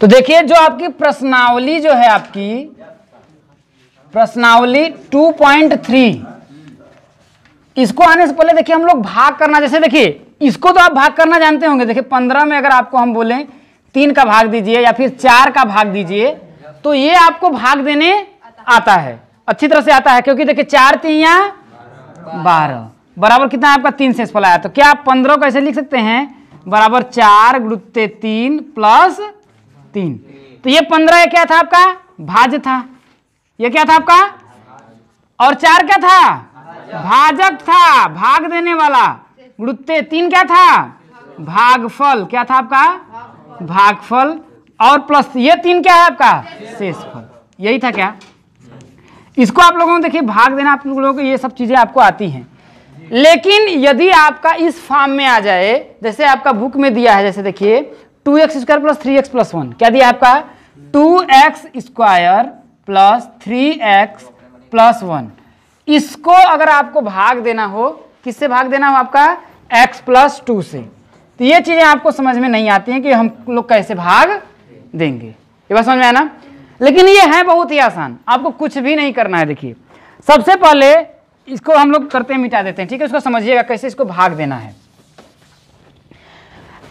तो देखिए जो आपकी प्रश्नावली जो है आपकी प्रश्नावली 2.3 इसको आने से पहले देखिए हम लोग भाग करना जैसे देखिए इसको तो आप भाग करना जानते होंगे देखिए पंद्रह में अगर आपको हम बोलें तीन का भाग दीजिए या फिर चार का भाग दीजिए तो ये आपको भाग देने आता है अच्छी तरह से आता है क्योंकि देखिए चार तीन या बारह बराबर कितना आपका तीन शेष फल आया तो क्या आप पंद्रह को ऐसे लिख सकते हैं बराबर चार गुरुते तीन प्लस तीन तो ये पंद्रह क्या था आपका भाज था ये क्या था आपका और चार क्या था भाजक था भाग देने वाला गुड़ते तीन क्या था भागफल क्या था आपका भागफल और प्लस ये तीन क्या है आपका शेषफल यही था क्या इसको आप लोगों को देखिए भाग देना आप लोगों को ये सब चीज़ें आपको आती हैं लेकिन यदि आपका इस फॉर्म में आ जाए जैसे आपका बुक में दिया है जैसे देखिए two x square plus three X plus one क्या दिया आपका two x square plus three X plus one इसको अगर आपको भाग देना हो किससे भाग देना हो आपका एक्स प्लस टू से तो ये चीज़ें आपको समझ में नहीं आती हैं कि हम लोग कैसे भाग देंगे ये बात समझ में आना लेकिन ये है बहुत ही आसान आपको कुछ भी नहीं करना है देखिए सबसे पहले इसको हम लोग करते हैं मिटा देते हैं ठीक है उसको समझिएगा कैसे इसको भाग देना है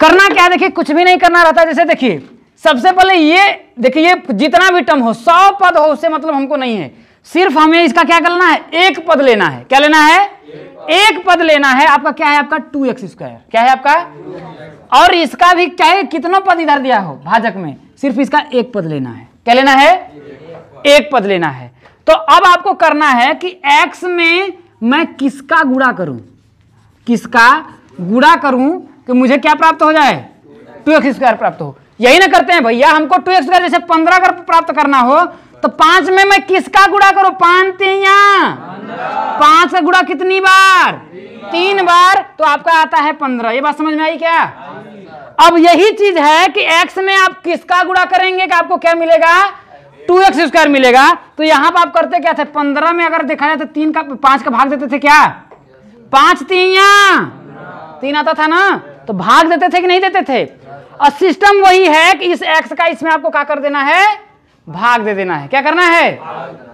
करना क्या है देखिए कुछ भी नहीं करना रहता जैसे देखिए सबसे पहले ये देखिए ये जितना भी टर्म हो सौ पद हो उससे मतलब हमको नहीं है सिर्फ हमें इसका क्या करना है एक पद लेना है क्या लेना है एक पद लेना है आपका क्या है आपका टू एक्स स्क्वायर क्या है आपका और इसका भी क्या है कितना पद इधर दिया हो भाजक में सिर्फ इसका एक पद लेना है क्या लेना है एक पद लेना है तो अब आपको करना है कि एक्स में मैं किसका गुड़ा करूं किसका गुड़ा करूं कि मुझे क्या प्राप्त हो जाए टू एक्स स्क्वायर प्राप्त हो यही ना करते हैं भैया हमको टू एक्स जैसे पंद्रह अगर प्राप्त करना हो तो पांच में मैं किसका गुड़ा करूं पांच या पांच का गुड़ा कितनी बार तीन बार तो आपका आता है पंद्रह ये बात समझ में आई क्या अब यही चीज है कि एक्स में आप किसका गुड़ा करेंगे कि आपको क्या मिलेगा टू एक्स स्क्वायर मिलेगा तो यहाँ पर आप करते क्या थे पंद्रह में अगर देखा जाए तो तीन का पांच का भाग देते थे क्या पांच तीन या तीन आता था ना तो भाग देते थे कि नहीं देते थे और सिस्टम वही है कि इस एक्स का इसमें आपको क्या कर देना है भाग दे देना है क्या करना है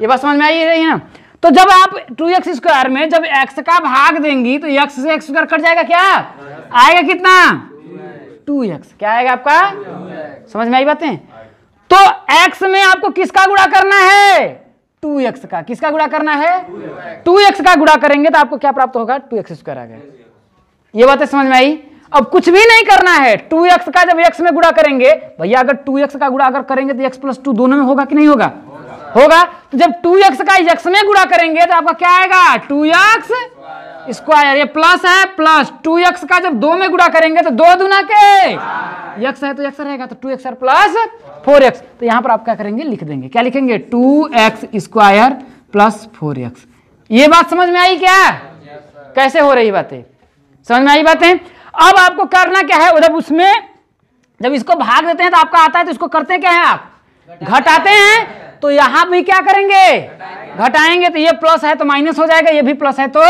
ये बात समझ में आई रही है ना तो जब आप टू एक्स स्क्वायर में जब एक्स का भाग देंगी तो एक्स से एक्स स्क्वायर कट जाएगा क्या आएगा कितना टू एक्स क्या आएगा आपका समझ में आई बातें तो एक्स में आपको किसका गुणा करना है टू एक्स का किसका गुणा करना है टू एक्स का गुणा करेंगे तो आपको क्या प्राप्त होगा टू एक्स स्क्वायर आ गया ये बातें समझ में आई अब कुछ भी नहीं करना है टू एक्स का जब एक्स में गुड़ा करेंगे भैया अगर टू एक्स का गुड़ा अगर करेंगे तो एक्स प्लस टू दोनों में होगा कि नहीं होगा होगा तो जब टू एक्स का एक्स में गुड़ा करेंगे तो आपका क्या आएगा टू एक्स स्क्वायर ये प्लस है प्लस टू एक्स का जब दो में गुड़ा करेंगे तो दो दुना के एक्स है तो एक्स रहेगा तो two x plus four x तो यहां पर आप क्या करेंगे लिख देंगे क्या लिखेंगे two x square plus four x ये बात समझ में आई क्या कैसे हो रही बातें समझ में आई बातें अब आपको करना क्या है जब उसमें जब इसको भाग देते हैं तो आपका आता है तो इसको करते क्या है आप घटाते हैं तो यहां भी क्या करेंगे घटाएंगे तो ये प्लस है तो माइनस हो जाएगा ये भी प्लस है तो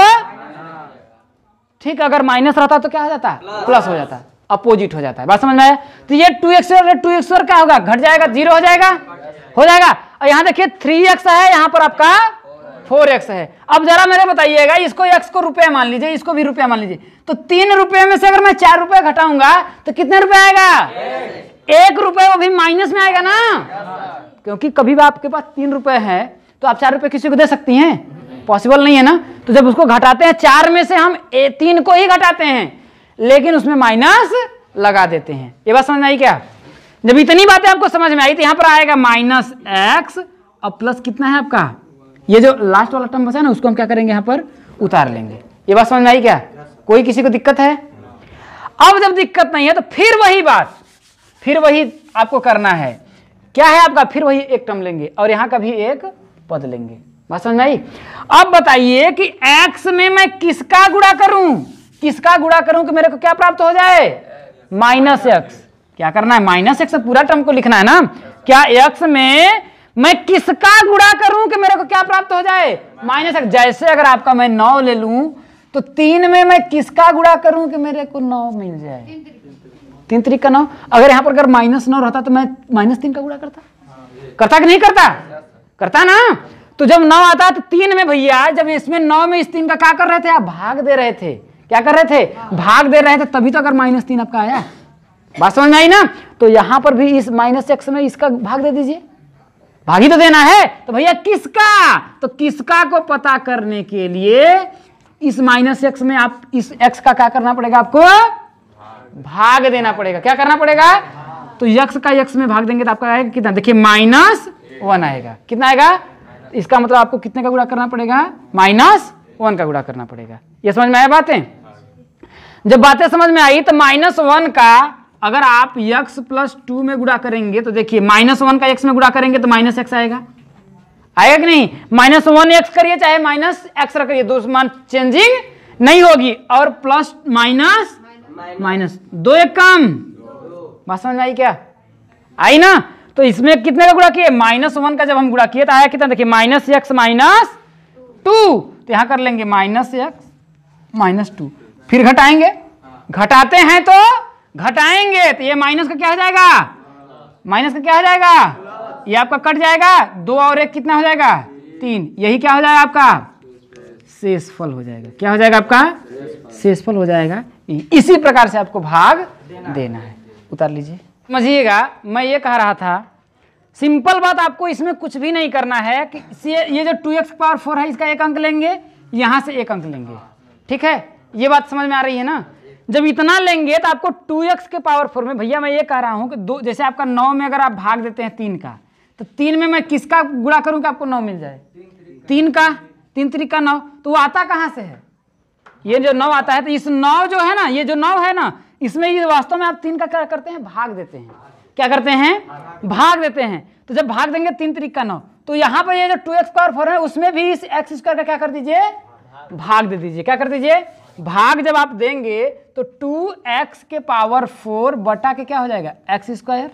ठीक अगर माइनस रहता तो क्या हो जाता है प्लस हो जाता है अपोजिट हो जाता है बात समझ में आया तो ये टू एक्स टू एक्स क्या होगा घट जाएगा जीरो हो जाएगा हो जाएगा और यहां देखिए थ्री एक्स है यहां पर आपका फोर एक्स है अब जरा मेरे बताइएगा इसको एक्स को रुपया मान लीजिए इसको भी रुपया मान लीजिए तो तीन रुपये में से अगर मैं चार रुपये घटाऊंगा तो कितने रुपये आएगा एक रुपये वो भी माइनस में आएगा ना क्योंकि कभी भी आपके पास तीन रुपये है तो आप चार रुपये किसी को दे सकती हैं पॉसिबल नहीं है ना तो जब उसको घटाते हैं चार में से हम ए, तीन को ही घटाते हैं लेकिन उसमें माइनस लगा देते हैं ये बात समझ में आई क्या जब इतनी बातें आपको समझ में आई तो यहां पर आएगा माइनस एक्स और प्लस कितना है आपका ये जो लास्ट वाला टर्म बचा ना उसको हम क्या करेंगे यहाँ पर उतार लेंगे ये बात समझ में आई क्या कोई किसी को दिक्कत है अब जब दिक्कत नहीं है तो फिर वही बात फिर वही आपको करना है क्या है आपका फिर वही एक टर्म लेंगे और यहाँ का भी एक पद लेंगे बात समझ में आई अब बताइए कि एक्स में मैं किसका गुड़ा करूं किसका गुड़ा करूं कि मेरे को क्या प्राप्त हो जाए माइनस एक्स क्या करना है माइनस एक्स तो पूरा टर्म को लिखना है ना क्या एक्स में मैं किसका गुणा करूं कि मेरे को क्या प्राप्त हो जाए माइनस एक्स जैसे अगर आपका मैं नौ ले लू तो तीन में मैं किसका गुणा करूं कि मेरे को नौ मिल जाए तीन तरीक का नौ अगर यहां पर अगर माइनस नौ रहता तो मैं माइनस तीन का गुणा करता करता कि नहीं करता करता ना तो जब नौ आता तो तीन में भैया जब इसमें नौ में इस तीन का क्या कर रहे थे आप भाग दे रहे थे क्या कर रहे थे भाग दे रहे थे तभी तो अगर माइनस तीन आपका आया बात समझ में आई ना तो यहां पर भी इस माइनस एक्स में इसका भाग दे दीजिए भागी तो देना है तो भैया किसका तो किसका को पता करने के लिए इस माइनस एक्स में आप इस एक्स का क्या करना पड़ेगा आपको भाग देना पड़ेगा क्या करना पड़ेगा तो यक्स का यक्स में भाग देंगे तो आपका आएगा कितना देखिए माइनस वन आएगा कितना आएगा इसका मतलब आपको कितने का गुड़ा करना पड़ेगा माइनस वन का गुड़ा करना पड़ेगा ये समझ में आया बातें जब बातें समझ में आई तो माइनस वन का अगर आप यक्स प्लस टू में गुड़ा करेंगे तो देखिए माइनस वन का यक्स में गुड़ा करेंगे तो माइनस एक्स आएगा आएगा कि नहीं माइनस वन एक्स करिए चाहे माइनस एक्स रखिए दो समान चेंजिंग नहीं होगी और प्लस माइनस माइनस दो एक कम बात समझ आई क्या आई ना तो इसमें कितने का गुड़ा किए माइनस वन का जब हम गुड़ा किए तो आया कितना देखिए माइनस एक्स माइनस टू तो यहां कर लेंगे माइनस एक्स माइनस टू फिर घटाएंगे घटाते हैं तो घटाएंगे तो ये माइनस का क्या हो जाएगा माइनस का क्या हो जाएगा ये आपका कट जाएगा दो और एक कितना हो जाएगा तीन यही क्या हो जाएगा आपका शेषफल हो जाएगा क्या हो जाएगा आपका शेषफल हो जाएगा इसी प्रकार से आपको भाग देना है उतार लीजिए समझिएगा मैं ये कह रहा था सिंपल बात आपको इसमें कुछ भी नहीं करना है कि ये जो टू एक्स पावर फोर है इसका एक अंक लेंगे यहां से एक अंक लेंगे ठीक है ये बात समझ में आ रही है ना जब इतना लेंगे तो आपको टू एक्स के पावर फोर में भैया मैं ये कह रहा हूँ कि दो जैसे आपका नौ में अगर आप भाग देते हैं तीन का तो तीन में मैं किसका गुणा करूँ कि आपको नौ मिल जाए तीन का तीन त्रिका नौ तो वो आता कहाँ से है ये जो नौ आता है तो इस नौ जो है ना ये जो नौ है ना इसमें ये वास्तव में आप तीन का क्या करते हैं भाग देते हैं क्या करते हैं भाग देते हैं तो जब भाग देंगे तीन तरीका नौ तो यहाँ पर ये जो टू एक्स पावर फोर है उसमें भी इस एक्स स्क्वायर का क्या कर दीजिए भाग दे दीजिए क्या कर दीजिए भाग जब आप देंगे तो टू एक्स के पावर फोर बटा के क्या हो जाएगा एक्स स्क्वायर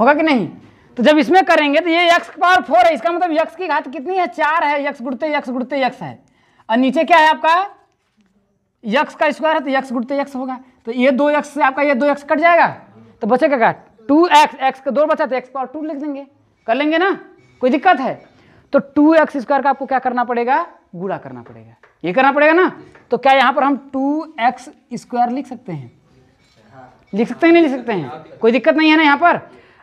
होगा कि नहीं तो जब इसमें करेंगे तो ये एक्स के पावर फोर है इसका मतलब यक्स की घात कितनी है चार है यक्स गुड़ते यक्स गुड़ते यक्स है और नीचे क्या है आपका यक्स का स्क्वायर है तो यक्स गुड़ते यक्स होगा तो ये दो यक्स से आपका ये दो यक्स कट जाएगा तो बचेगा क्या टू एक्स एक्स का दो बचा तो एक्स पावर टू लिख देंगे कर लेंगे ना कोई दिक्कत है तो टू एक्स स्क्वायर का आपको क्या करना पड़ेगा गुड़ा करना पड़ेगा ये करना पड़ेगा ना तो क्या यहाँ पर हम टू एक्स स्क्वायर लिख सकते हैं लिख सकते हैं नहीं लिख सकते हैं कोई दिक्कत नहीं है ना यहाँ पर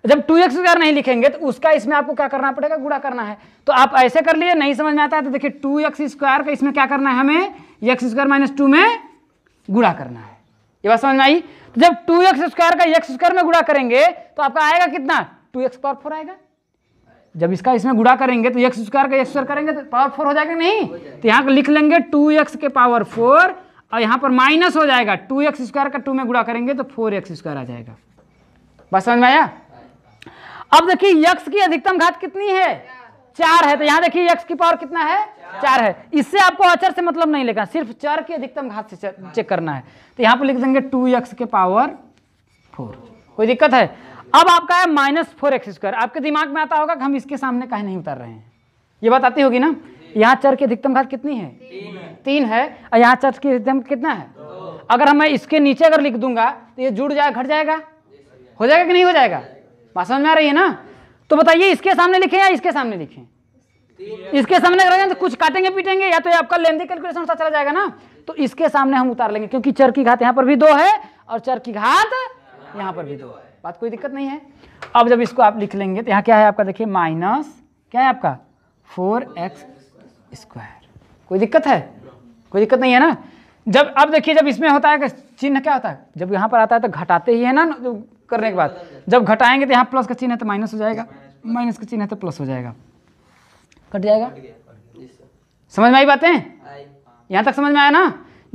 जब टू एक्स स्क्वायर नहीं लिखेंगे तो उसका इसमें आपको क्या करना पड़ेगा गुड़ा करना है तो आप ऐसे कर लिए नहीं समझ में आता है तो देखिए टू एक्स स्क्वायर का इसमें क्या करना है हमें एक्स स्क्वायर माइनस टू में गुड़ा करना है ये बात समझ में आई तो जब टू एक्स स्क्वायर का एक्स स्क्वायर में गुड़ा करेंगे तो आपका आएगा कितना टू एक्स पावर फोर आएगा जब इसका इसमें गुड़ा करेंगे तो एक्स स्क्वायर का एक्स स्क्वायर करेंगे तो पावर फोर हो जाएगा नहीं तो यहाँ लिख लेंगे टू एक्स के पावर फोर और यहाँ पर माइनस हो जाएगा टू एक्स स्क्वायर का टू में गुड़ा करेंगे तो फोर एक्स स्क्वायर आ जाएगा बस समझ में आया अब देखिए यक्स की अधिकतम घात कितनी है चार है तो यहाँ देखिए यक्स की पावर कितना है चार, है इससे आपको अचर से मतलब नहीं लेगा सिर्फ चार की अधिकतम घात से चेक करना है तो यहाँ पर लिख देंगे टू यक्स के पावर फोर कोई दिक्कत है अब आपका है माइनस फोर एक्स स्क्वायर आपके दिमाग में आता होगा कि हम इसके सामने कहीं नहीं उतर रहे हैं ये बात आती होगी ना यहाँ चर की अधिकतम घात कितनी है तीन है, और यहाँ चर की अधिकतम कितना है अगर हमें इसके नीचे अगर लिख दूंगा तो ये जुड़ जाए घट जाएगा हो जाएगा कि नहीं हो जाएगा बात समझ में आ रही है ना तो बताइए इसके सामने लिखें या इसके सामने लिखें इसके सामने अगर तो कुछ काटेंगे पीटेंगे या तो आपका लेंदे कैलकुलेशन होता चला जाएगा ना तो इसके सामने हम उतार लेंगे क्योंकि चर की घात यहाँ पर भी दो है और चर की घात यहाँ पर भी दो बात कोई दिक्कत नहीं है अब जब इसको आप लिख लेंगे तो यहाँ क्या है आपका देखिए माइनस क्या है आपका फोर एक्स स्क्वायर कोई दिक्कत है कोई दिक्कत नहीं है ना जब अब देखिए जब इसमें होता है चिन्ह क्या होता है जब यहाँ पर आता है तो घटाते ही है ना करने के बाद जब घटाएंगे तो यहाँ प्लस का चिन्ह है तो माइनस हो जाएगा माइनस का चिन्ह है तो प्लस हो जाएगा कट जाएगा समझ में आई बातें यहाँ तक समझ में आया ना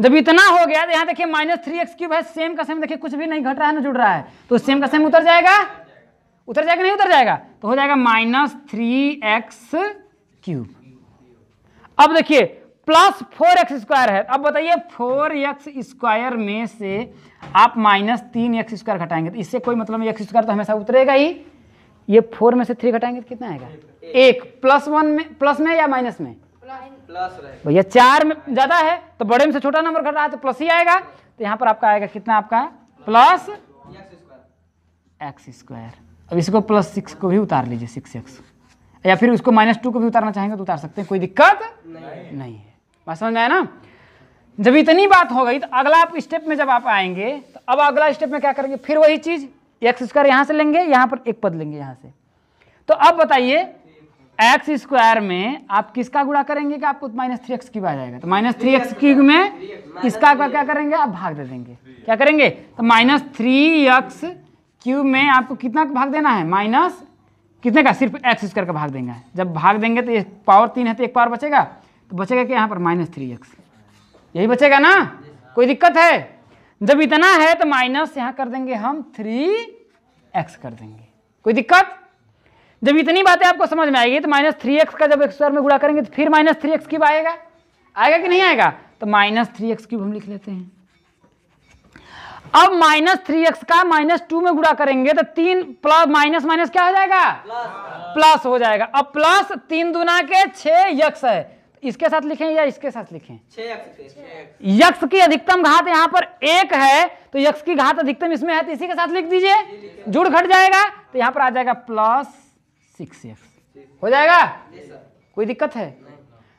जब इतना हो गया तो यहाँ देखिए माइनस थ्री एक्स क्यूब है सेम का सेम देखिए कुछ भी नहीं घट रहा है ना जुड़ रहा है तो सेम का सेम उतर जाएगा उतर जाएगा नहीं उतर जाएगा तो हो जाएगा माइनस थ्री एक्स क्यूब अब देखिए प्लस फोर एक्स स्क्वायर है अब बताइए फोर एक्स स्क्वायर में से आप माइनस तीन एक्स स्क्वायर घटाएंगे तो इससे कोई मतलब एक्स स्क्वायर तो हमेशा उतरेगा ही ये फोर में से थ्री घटाएंगे तो कितना आएगा एक प्लस वन में प्लस में या माइनस में भैया चार में ज़्यादा है तो बड़े में से छोटा नंबर घट रहा है तो प्लस ही आएगा तो यहाँ पर आपका आएगा कितना आपका प्लस एक्स स्क्वायर अब इसको प्लस सिक्स को भी उतार लीजिए सिक्स एक्स या फिर उसको माइनस टू को भी उतारना चाहेंगे तो उतार सकते हैं कोई दिक्कत नहीं, नहीं है बात समझ में आया ना जब इतनी बात हो गई तो अगला आप स्टेप में जब आप आएंगे तो अब अगला स्टेप में क्या करेंगे फिर वही चीज़ एक्स स्क्वायर यहाँ से लेंगे यहाँ पर एक पद लेंगे यहाँ से तो अब बताइए एक्स स्क्वायर में आप किसका गुणा करेंगे कि आपको माइनस थ्री एक्स क्यूब आ जाएगा तो माइनस थ्री एक्स क्यूब में किसका का क्या करेंगे आप भाग दे देंगे क्या करेंगे तो माइनस थ्री एक्स क्यूब में आपको कितना भाग देना है माइनस कितने का सिर्फ एक्स स्क्वायर का भाग देंगे जब भाग देंगे तो एक पावर तीन है तो एक पावर बचेगा तो बचेगा क्या यहाँ पर माइनस थ्री एक्स यही बचेगा ना कोई दिक्कत है जब इतना है तो माइनस यहाँ कर देंगे हम थ्री एक्स कर देंगे कोई दिक्कत जब इतनी बातें आपको समझ में आएगी तो माइनस थ्री एक्स का जब एक्स स्क्वायर में गुड़ा करेंगे तो फिर माइनस थ्री एक्स क्यूब आएगा आएगा कि नहीं आएगा तो माइनस थ्री एक्स क्यूब हम लिख लेते हैं अब माइनस थ्री एक्स का माइनस टू में गुड़ा करेंगे तो तीन प्लस माइनस माइनस क्या हो जाएगा प्लस हो जाएगा अब प्लस तीन दुना के छः यक्स है इसके साथ लिखें या इसके साथ लिखें यक्ष की अधिकतम घात यहाँ पर एक है तो यक्ष की घात अधिकतम इसमें है तो इसी के साथ लिख दीजिए जुड़ घट जाएगा तो यहाँ पर आ जाएगा प्लस सिक्स एक्स हो जाएगा कोई दिक्कत है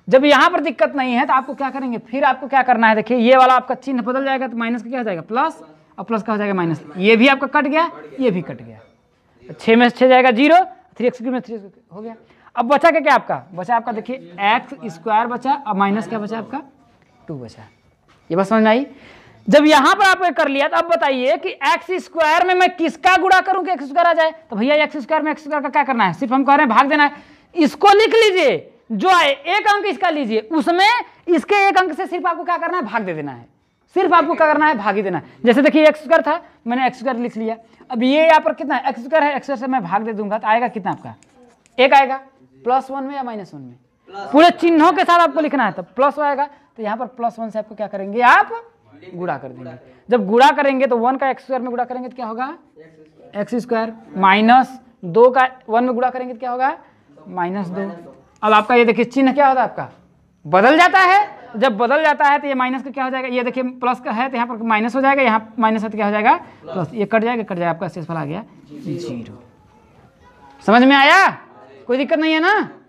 जब यहाँ पर दिक्कत नहीं है तो आपको क्या करेंगे फिर आपको क्या करना है देखिए ये वाला आपका चिन्ह बदल जाएगा तो माइनस का क्या हो जाएगा प्लस और प्लस का हो जाएगा माइनस ये भी आपका कट गया ये भी कट गया तो छः में छः जाएगा जीरो थ्री एक्स में थ्री हो गया अब बचा क्या क्या आपका बचा आपका देखिए एक्स स्क्वायर बचा और माइनस क्या बचा आपका टू बचा ये बस समझ में आई जब यहां पर आपने कर लिया तो अब बताइए कि एक्स स्क्वायर में मैं किसका गुड़ा करूं कि एक्स स्क्वायर आ जाए तो भैया एक्स स्क्वायर में एक्स स्क्वायर का क्या करना है सिर्फ हम कह रहे हैं भाग देना है इसको लिख लीजिए जो आए एक अंक इसका लीजिए उसमें इसके एक अंक से सिर्फ आपको क्या करना है भाग दे देना है सिर्फ आपको क्या करना है भाग ही देना है जैसे देखिए एक्स स्क्वायर था मैंने एक्स स्क्वायर लिख लिया अब ये यहाँ पर कितना है एक्स स्क्वायर है एक्स से मैं भाग दे दूंगा तो आएगा कितना आपका एक आएगा प्लस वन में या माइनस वन में पूरे चिन्हों के साथ आपको लिखना है तो प्लस आएगा तो यहाँ पर प्लस वन से आपको क्या करेंगे आप गुड़ा कर देंगे जब गुड़ा करेंगे तो वन का एक्स स्क्वायर में गुड़ा करेंगे तो क्या होगा एक्स स्क्वायर माइनस दो का वन में गुड़ा करेंगे तो क्या होगा माइनस दो अब आपका ये देखिए चिन्ह क्या होता है आपका बदल जाता है जब बदल जाता है तो ये माइनस का क्या हो जाएगा ये देखिए प्लस का है तो यहाँ पर माइनस हो जाएगा यहाँ माइनस है तो क्या हो जाएगा प्लस ये कट जाएगा कट जाएगा आपका शेषफल आ गया जीरो समझ में आया कोई दिक्कत नहीं है ना